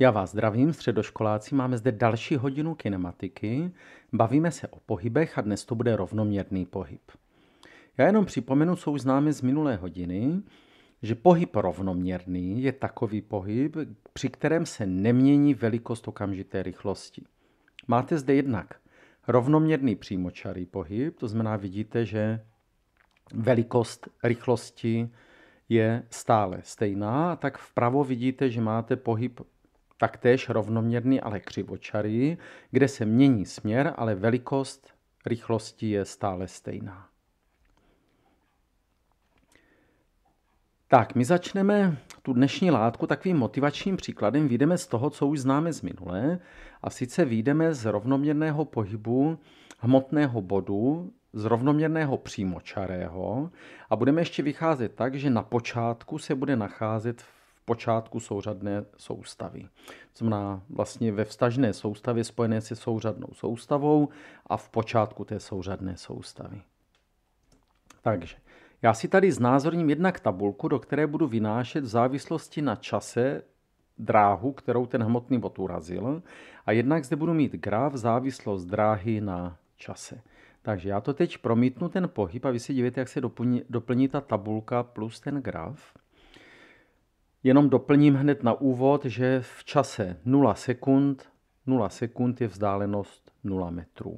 Já vás zdravím, středoškoláci, máme zde další hodinu kinematiky. Bavíme se o pohybech a dnes to bude rovnoměrný pohyb. Já jenom připomenu, co už známe z minulé hodiny, že pohyb rovnoměrný je takový pohyb, při kterém se nemění velikost okamžité rychlosti. Máte zde jednak rovnoměrný přímočarý pohyb, to znamená, vidíte, že velikost rychlosti je stále stejná, tak vpravo vidíte, že máte pohyb taktéž rovnoměrný, ale křivočarý, kde se mění směr, ale velikost rychlosti je stále stejná. Tak, my začneme tu dnešní látku takovým motivačním příkladem. Výjdeme z toho, co už známe z minulé, a sice výjdeme z rovnoměrného pohybu hmotného bodu, z rovnoměrného přímočarého a budeme ještě vycházet tak, že na počátku se bude nacházet v počátku souřadné soustavy. To znamená vlastně ve vztažné soustavě spojené se souřadnou soustavou a v počátku té souřadné soustavy. Takže já si tady znázorním jednak tabulku, do které budu vynášet v závislosti na čase dráhu, kterou ten hmotný bod urazil, a jednak zde budu mít graf závislost dráhy na čase. Takže já to teď promítnu ten pohyb a vy si dívejte, jak se doplní, doplní ta tabulka plus ten graf. Jenom doplním hned na úvod, že v čase 0 sekund, 0 sekund je vzdálenost 0 metrů.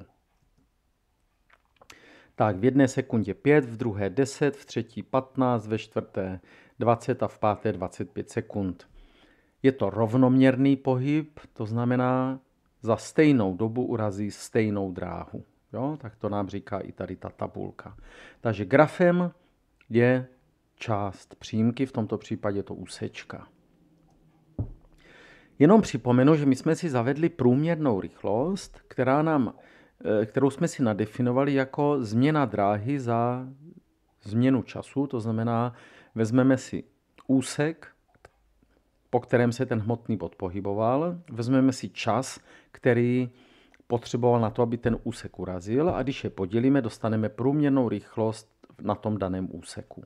Tak v jedné sekundě 5, v druhé 10, v třetí 15, ve čtvrté 20 a v páté 25 sekund. Je to rovnoměrný pohyb, to znamená, za stejnou dobu urazí stejnou dráhu. Jo? Tak to nám říká i tady ta tabulka. Takže grafem je část přímky, v tomto případě to úsečka. Jenom připomenu, že my jsme si zavedli průměrnou rychlost, která nám, eh, kterou jsme si nadefinovali jako změna dráhy za změnu času, to znamená, vezmeme si úsek, po kterém se ten hmotný bod pohyboval, vezmeme si čas, který potřeboval na to, aby ten úsek urazil a když je podělíme, dostaneme průměrnou rychlost na tom daném úseku.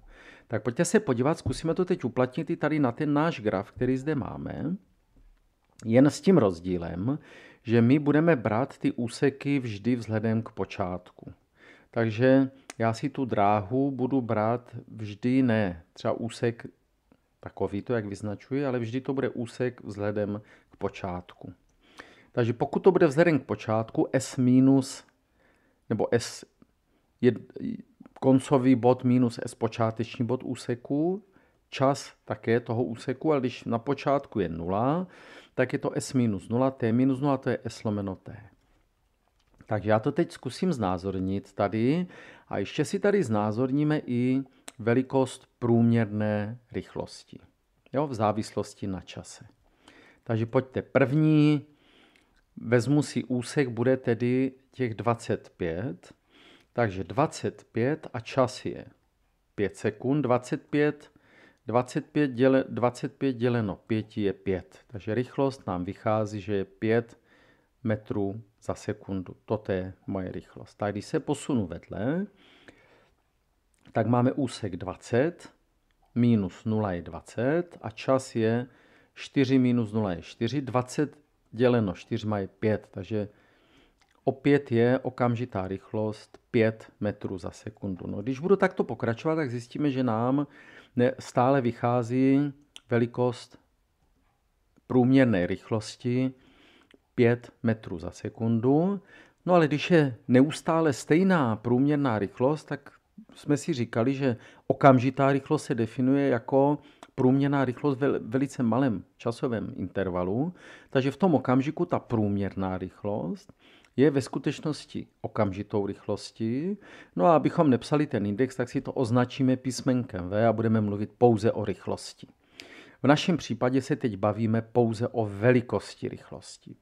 Tak pojďte se podívat, zkusíme to teď uplatnit i tady na ten náš graf, který zde máme. Jen s tím rozdílem, že my budeme brát ty úseky vždy vzhledem k počátku. Takže já si tu dráhu budu brát vždy ne třeba úsek takový, to jak vyznačuji, ale vždy to bude úsek vzhledem k počátku. Takže pokud to bude vzhledem k počátku, S minus, nebo S, jed, koncový bod minus S počáteční bod úseku, čas také toho úseku, ale když na počátku je 0, tak je to S minus 0, T minus 0, to je S lomeno T. Takže já to teď zkusím znázornit tady a ještě si tady znázorníme i velikost průměrné rychlosti. Jo, v závislosti na čase. Takže pojďte první, vezmu si úsek, bude tedy těch 25 takže 25 a čas je 5 sekund, 25, 25, děle, 25 děleno 5 je 5. Takže rychlost nám vychází, že je 5 metrů za sekundu. Toto je moje rychlost. Tak když se posunu vedle, tak máme úsek 20, minus 0 je 20 a čas je 4 minus 0 je 4, 20 děleno 4 je 5, takže opět je okamžitá rychlost 5 metrů za sekundu. No, když budu takto pokračovat, tak zjistíme, že nám stále vychází velikost průměrné rychlosti 5 metrů za sekundu. No ale když je neustále stejná průměrná rychlost, tak jsme si říkali, že okamžitá rychlost se definuje jako průměrná rychlost ve velice malém časovém intervalu. Takže v tom okamžiku ta průměrná rychlost je ve skutečnosti okamžitou rychlostí. No a abychom nepsali ten index, tak si to označíme písmenkem V a budeme mluvit pouze o rychlosti. V našem případě se teď bavíme pouze o velikosti rychlosti.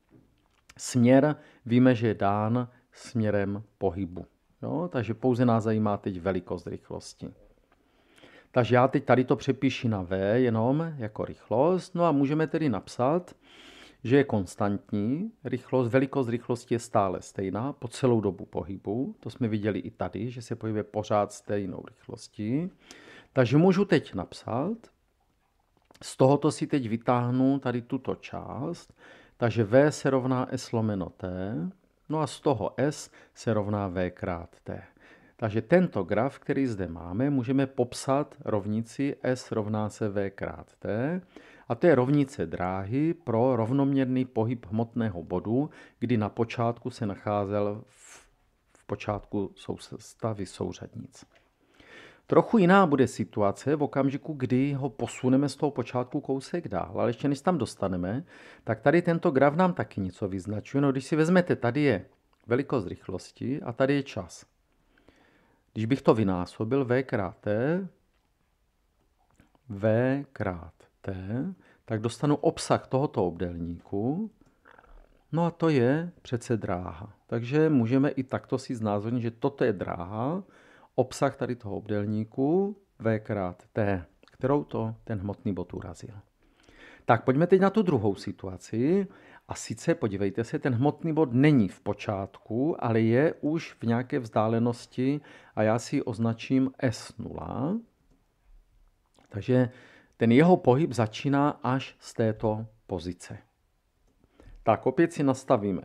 Směr víme, že je dán směrem pohybu. Jo? Takže pouze nás zajímá teď velikost rychlosti. Takže já teď tady to přepíši na V jenom jako rychlost. No a můžeme tedy napsat, že je konstantní, rychlost, velikost rychlosti je stále stejná po celou dobu pohybu. To jsme viděli i tady, že se pohybuje pořád stejnou rychlostí. Takže můžu teď napsat, z tohoto si teď vytáhnu tady tuto část, takže V se rovná S lomeno T, no a z toho S se rovná V krát T. Takže tento graf, který zde máme, můžeme popsat rovnici S rovná se V krát T. A to je rovnice dráhy pro rovnoměrný pohyb hmotného bodu, kdy na počátku se nacházel v, v počátku soustavy souřadnic. Trochu jiná bude situace v okamžiku, kdy ho posuneme z toho počátku kousek dál, ale ještě než tam dostaneme, tak tady tento graf nám taky něco vyznačuje. No, když si vezmete, tady je velikost rychlosti a tady je čas. Když bych to vynásobil v krát t, v krát t, tak dostanu obsah tohoto obdélníku. No a to je přece dráha. Takže můžeme i takto si znázornit, že toto je dráha, obsah tady toho obdélníku v krát t, kterou to ten hmotný bod urazil. Tak pojďme teď na tu druhou situaci. A sice, podívejte se, ten hmotný bod není v počátku, ale je už v nějaké vzdálenosti a já si označím S0. Takže ten jeho pohyb začíná až z této pozice. Tak opět si nastavíme.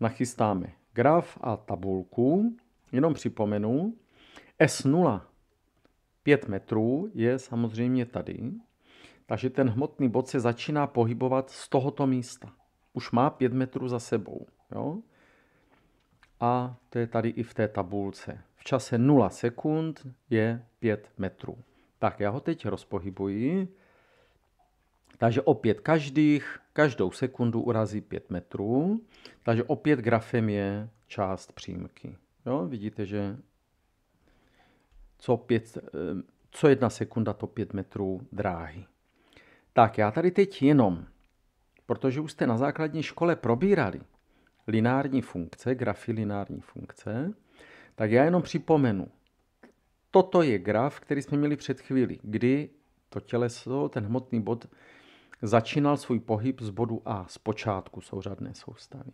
Nachystáme graf a tabulku. Jenom připomenu, S0 5 metrů je samozřejmě tady, takže ten hmotný bod se začíná pohybovat z tohoto místa už má 5 metrů za sebou. Jo? A to je tady i v té tabulce. V čase 0 sekund je 5 metrů. Tak já ho teď rozpohybuji. Takže opět každých, každou sekundu urazí 5 metrů. Takže opět grafem je část přímky. Jo, vidíte, že co, pět, eh, co jedna sekunda, to 5 metrů dráhy. Tak já tady teď jenom protože už jste na základní škole probírali lineární funkce, grafy lineární funkce, tak já jenom připomenu. Toto je graf, který jsme měli před chvíli, kdy to těleso, ten hmotný bod, začínal svůj pohyb z bodu A, z počátku souřadné soustavy.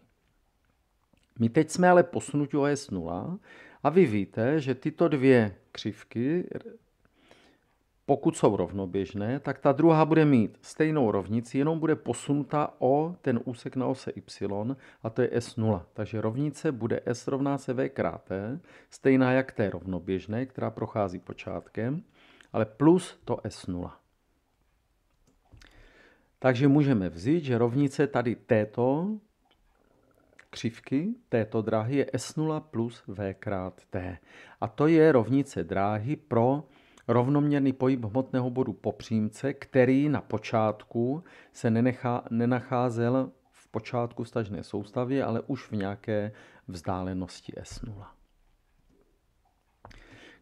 My teď jsme ale posunutí s 0 a vy víte, že tyto dvě křivky, pokud jsou rovnoběžné, tak ta druhá bude mít stejnou rovnici, jenom bude posunuta o ten úsek na ose y a to je S0. Takže rovnice bude S rovná se V krát T, stejná jak té rovnoběžné, která prochází počátkem, ale plus to S0. Takže můžeme vzít, že rovnice tady této křivky této dráhy je S0 plus V krát T. A to je rovnice dráhy pro rovnoměrný pohyb hmotného bodu po přímce, který na počátku se nenechá, nenacházel v počátku stažné soustavy, ale už v nějaké vzdálenosti S0.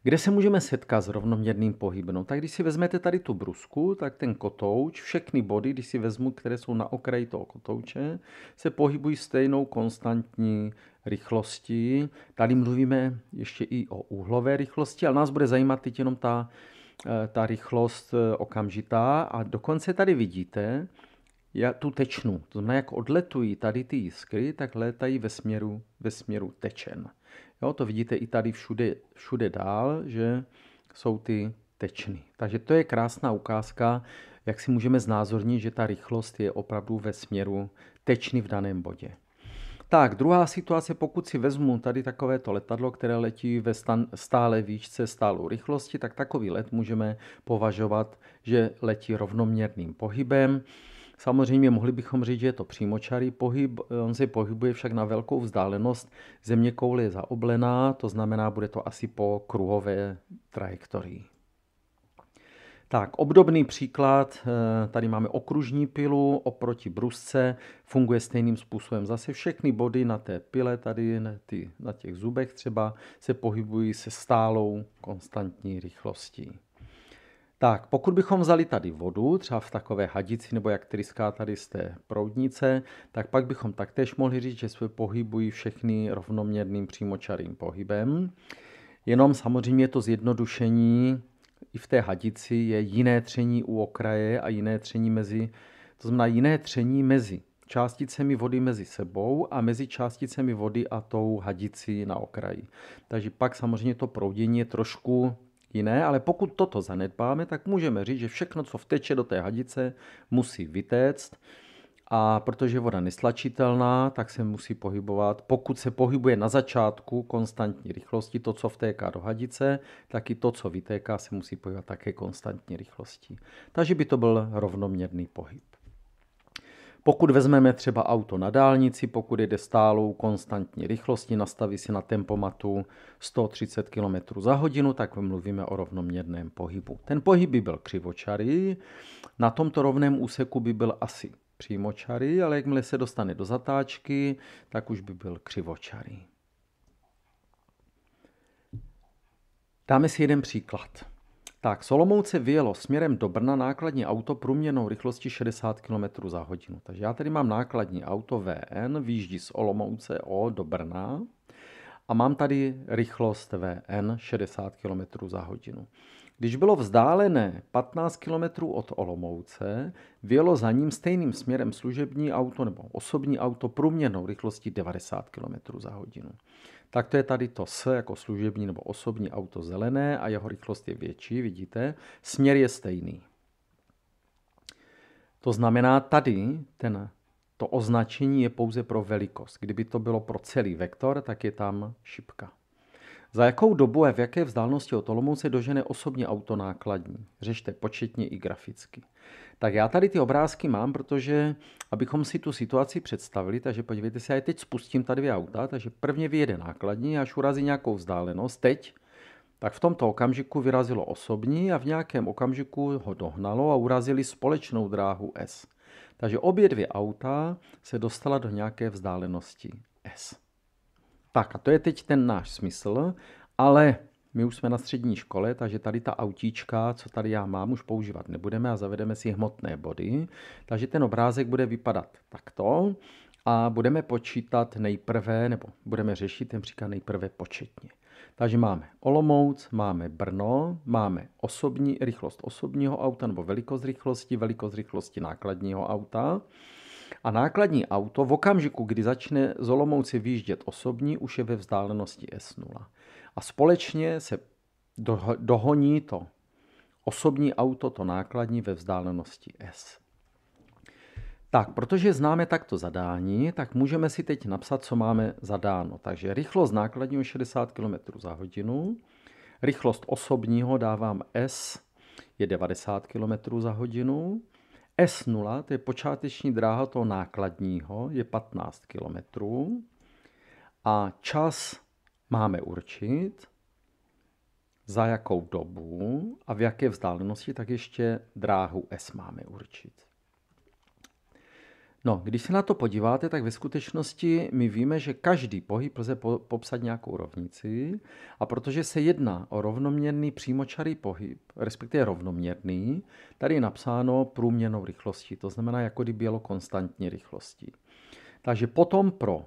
Kde se můžeme setkat s rovnoměrným pohybem? No, tak když si vezmete tady tu brusku, tak ten kotouč, všechny body, když si vezmu, které jsou na okraji toho kotouče, se pohybují stejnou konstantní rychlostí. Tady mluvíme ještě i o úhlové rychlosti, ale nás bude zajímat teď jenom ta, eh, ta rychlost eh, okamžitá. A dokonce tady vidíte já tu tečnu. To znamená, jak odletují tady ty jiskry, tak létají ve směru, ve směru tečen. Jo, to vidíte i tady všude, všude dál, že jsou ty tečny. Takže to je krásná ukázka, jak si můžeme znázornit, že ta rychlost je opravdu ve směru tečny v daném bodě. Tak, druhá situace, pokud si vezmu tady takovéto letadlo, které letí ve stále výšce stálou rychlosti, tak takový let můžeme považovat, že letí rovnoměrným pohybem. Samozřejmě mohli bychom říct, že je to přímočarý pohyb, on se pohybuje však na velkou vzdálenost, země koule je zaoblená, to znamená, bude to asi po kruhové trajektorii. Tak, obdobný příklad, eh, tady máme okružní pilu oproti brusce, funguje stejným způsobem. Zase všechny body na té pile, tady na, ty, na těch zubech třeba, se pohybují se stálou konstantní rychlostí. Tak, pokud bychom vzali tady vodu, třeba v takové hadici, nebo jak tryská tady z té proudnice, tak pak bychom taktéž mohli říct, že se pohybují všechny rovnoměrným přímočarým pohybem. Jenom samozřejmě to zjednodušení i v té hadici je jiné tření u okraje a jiné tření mezi, to znamená jiné tření mezi částicemi vody mezi sebou a mezi částicemi vody a tou hadici na okraji. Takže pak samozřejmě to proudění je trošku jiné, ale pokud toto zanedbáme, tak můžeme říct, že všechno, co vteče do té hadice, musí vytéct a protože je voda neslačitelná, tak se musí pohybovat. Pokud se pohybuje na začátku konstantní rychlosti, to, co vtéká do hadice, tak i to, co vytéká, se musí pohybovat také konstantní rychlostí. Takže by to byl rovnoměrný pohyb. Pokud vezmeme třeba auto na dálnici, pokud jde stálou konstantní rychlostí, nastaví si na tempomatu 130 km za hodinu, tak mluvíme o rovnoměrném pohybu. Ten pohyb by byl křivočarý, na tomto rovném úseku by byl asi přímočarý, ale jakmile se dostane do zatáčky, tak už by byl křivočarý. Dáme si jeden příklad. Tak, Solomouce vyjelo směrem do Brna nákladní auto průměrnou rychlostí 60 km za hodinu. Takže já tady mám nákladní auto VN, výjíždí z Olomouce O do Brna a mám tady rychlost VN 60 km za hodinu. Když bylo vzdálené 15 km od Olomouce, vělo za ním stejným směrem služební auto nebo osobní auto průměrnou rychlostí 90 km za hodinu. Tak to je tady to S jako služební nebo osobní auto zelené a jeho rychlost je větší, vidíte. Směr je stejný. To znamená, tady ten, to označení je pouze pro velikost. Kdyby to bylo pro celý vektor, tak je tam šipka. Za jakou dobu a v jaké vzdálenosti od Olomouce dožene osobně auto nákladní? Řešte početně i graficky. Tak já tady ty obrázky mám, protože abychom si tu situaci představili, takže podívejte se, já teď spustím tady dvě auta, takže prvně vyjede nákladní, až urazí nějakou vzdálenost, teď, tak v tomto okamžiku vyrazilo osobní a v nějakém okamžiku ho dohnalo a urazili společnou dráhu S. Takže obě dvě auta se dostala do nějaké vzdálenosti S. Tak a to je teď ten náš smysl, ale my už jsme na střední škole, takže tady ta autíčka, co tady já mám, už používat nebudeme a zavedeme si hmotné body. Takže ten obrázek bude vypadat takto a budeme počítat nejprve, nebo budeme řešit ten příklad nejprve početně. Takže máme Olomouc, máme Brno, máme osobní, rychlost osobního auta nebo velikost rychlosti, velikost rychlosti nákladního auta a nákladní auto v okamžiku, kdy začne z Olomouci výjíždět osobní, už je ve vzdálenosti S0. A společně se dohoní to osobní auto, to nákladní ve vzdálenosti S. Tak, protože známe takto zadání, tak můžeme si teď napsat, co máme zadáno. Takže rychlost nákladního 60 km za hodinu, rychlost osobního dávám S je 90 km za hodinu, s0, to je počáteční dráha toho nákladního, je 15 km. A čas máme určit, za jakou dobu a v jaké vzdálenosti, tak ještě dráhu S máme určit. No, když se na to podíváte, tak ve skutečnosti my víme, že každý pohyb lze po, popsat nějakou rovnici a protože se jedná o rovnoměrný přímočarý pohyb, respektive rovnoměrný, tady je napsáno průměrnou rychlostí, to znamená, jako kdyby bylo konstantní rychlostí. Takže potom pro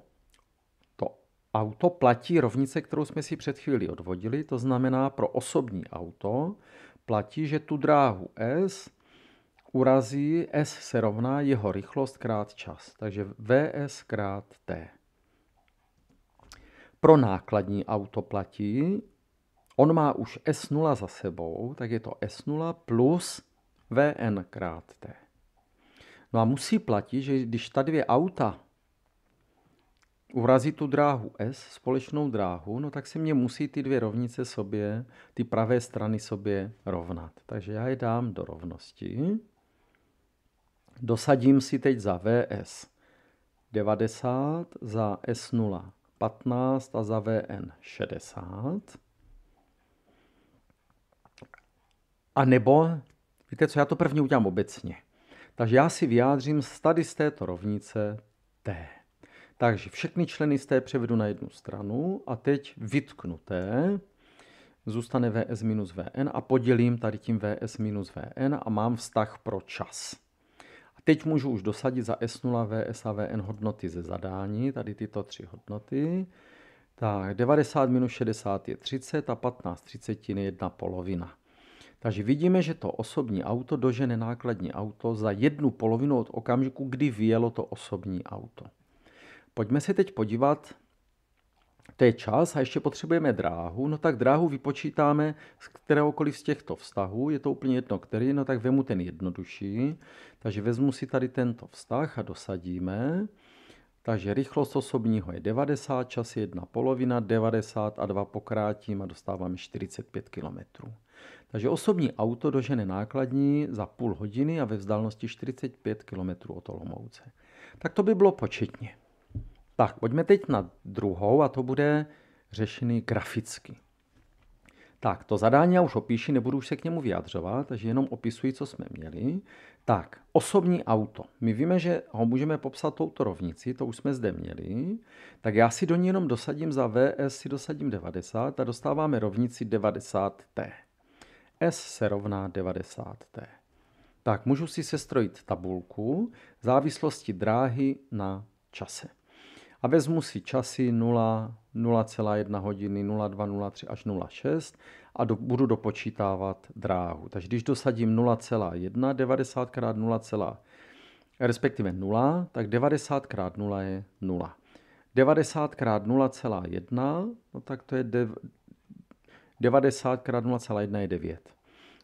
to auto platí rovnice, kterou jsme si před chvílí odvodili, to znamená pro osobní auto platí, že tu dráhu S urazí, S se rovná jeho rychlost krát čas. Takže VS krát T. Pro nákladní auto platí, on má už S0 za sebou, tak je to S0 plus VN krát T. No a musí platit, že když ta dvě auta urazí tu dráhu S, společnou dráhu, no tak se mě musí ty dvě rovnice sobě, ty pravé strany sobě rovnat. Takže já je dám do rovnosti. Dosadím si teď za VS 90, za S0 15 a za VN 60. A nebo, víte co, já to první udělám obecně. Takže já si vyjádřím tady z této rovnice T. Takže všechny členy z té převedu na jednu stranu a teď vytknu T, zůstane VS minus VN a podělím tady tím VS minus VN a mám vztah pro čas. Teď můžu už dosadit za S0, VS a VN hodnoty ze zadání, tady tyto tři hodnoty. Tak 90 minus 60 je 30 a 15 třicetin je jedna polovina. Takže vidíme, že to osobní auto dožene nákladní auto za jednu polovinu od okamžiku, kdy vyjelo to osobní auto. Pojďme se teď podívat to je čas a ještě potřebujeme dráhu, no tak dráhu vypočítáme z kteréhokoliv z těchto vztahů, je to úplně jedno který, no tak vemu ten jednodušší, takže vezmu si tady tento vztah a dosadíme, takže rychlost osobního je 90, čas je jedna polovina, 90 a 2 pokrátím a dostáváme 45 km. Takže osobní auto dožene nákladní za půl hodiny a ve vzdálenosti 45 km od Olomouce. Tak to by bylo početně. Tak, pojďme teď na druhou a to bude řešený graficky. Tak, to zadání já už opíši, nebudu už se k němu vyjadřovat, takže jenom opisuji, co jsme měli. Tak, osobní auto. My víme, že ho můžeme popsat touto rovnici, to už jsme zde měli. Tak já si do ní jenom dosadím za VS, si dosadím 90 a dostáváme rovnici 90T. S se rovná 90T. Tak, můžu si sestrojit tabulku závislosti dráhy na čase a vezmu si časy 0, 0,1 hodiny, 0,2, 0,3 až 0,6 a do, budu dopočítávat dráhu. Takže když dosadím 0,1, 90 x 0, respektive 0, tak 90 x 0 je 0. 90 x 0,1, no tak to je dev, 90 x 0,1 je 9.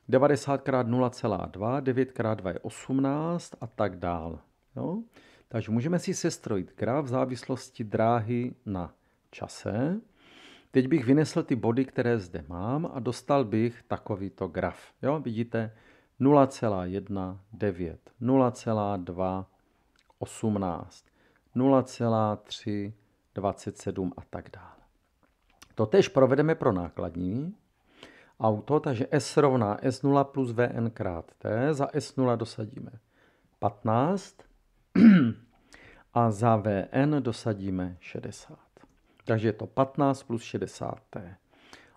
90 x 0,2, 9 x 2 je 18 a tak dál. Jo? Takže můžeme si sestrojit graf v závislosti dráhy na čase. Teď bych vynesl ty body, které zde mám a dostal bych takovýto graf. Jo, vidíte 0,19, 0,2, 0,3, 27 a tak dále. To tež provedeme pro nákladní auto, takže S rovná S0 plus VN krát T, za S0 dosadíme 15, a za VN dosadíme 60. Takže je to 15 plus 60.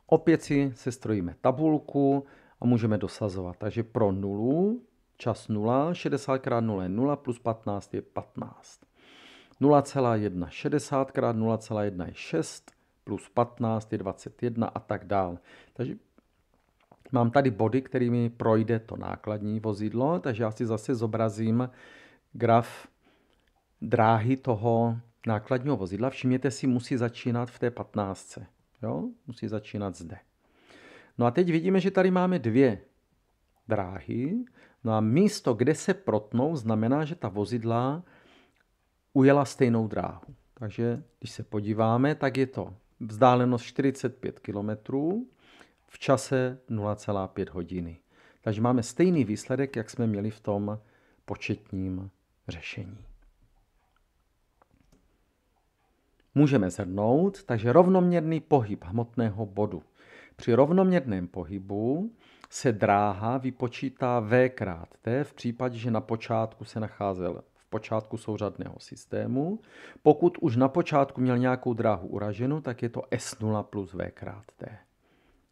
Opět si sestrojíme tabulku a můžeme dosazovat. Takže pro nulu čas 0, 60 krát 0 je 0, plus 15 je 15. 0,1, 60 krát 0,1 je 6, plus 15 je 21 a tak dál. Takže mám tady body, kterými projde to nákladní vozidlo, takže já si zase zobrazím graf dráhy toho nákladního vozidla, všimněte si, musí začínat v té 15. Jo? Musí začínat zde. No a teď vidíme, že tady máme dvě dráhy. No a místo, kde se protnou, znamená, že ta vozidla ujela stejnou dráhu. Takže když se podíváme, tak je to vzdálenost 45 km v čase 0,5 hodiny. Takže máme stejný výsledek, jak jsme měli v tom početním řešení. můžeme zhrnout, takže rovnoměrný pohyb hmotného bodu. Při rovnoměrném pohybu se dráha vypočítá v krát t v případě, že na počátku se nacházel v počátku souřadného systému. Pokud už na počátku měl nějakou dráhu uraženou, tak je to S0 plus v krát t.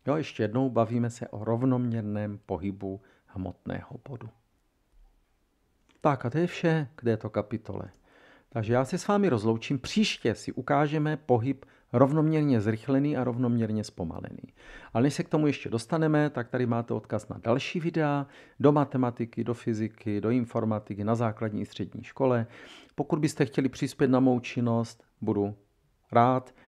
Jo, ještě jednou bavíme se o rovnoměrném pohybu hmotného bodu. Tak a to je vše k této kapitole. Takže já se s vámi rozloučím. Příště si ukážeme pohyb rovnoměrně zrychlený a rovnoměrně zpomalený. Ale než se k tomu ještě dostaneme, tak tady máte odkaz na další videa do matematiky, do fyziky, do informatiky na základní i střední škole. Pokud byste chtěli přispět na mou činnost, budu rád.